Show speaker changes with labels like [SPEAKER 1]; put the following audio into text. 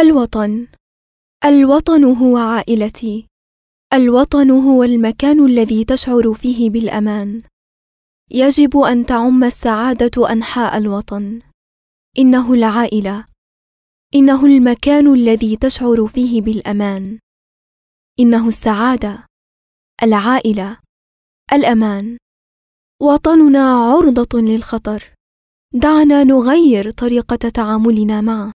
[SPEAKER 1] الوطن الوطن هو عائلتي الوطن هو المكان الذي تشعر فيه بالامان يجب ان تعم السعاده انحاء الوطن انه العائله انه المكان الذي تشعر فيه بالامان انه السعاده العائله الامان وطننا عرضه للخطر دعنا نغير طريقه تعاملنا معه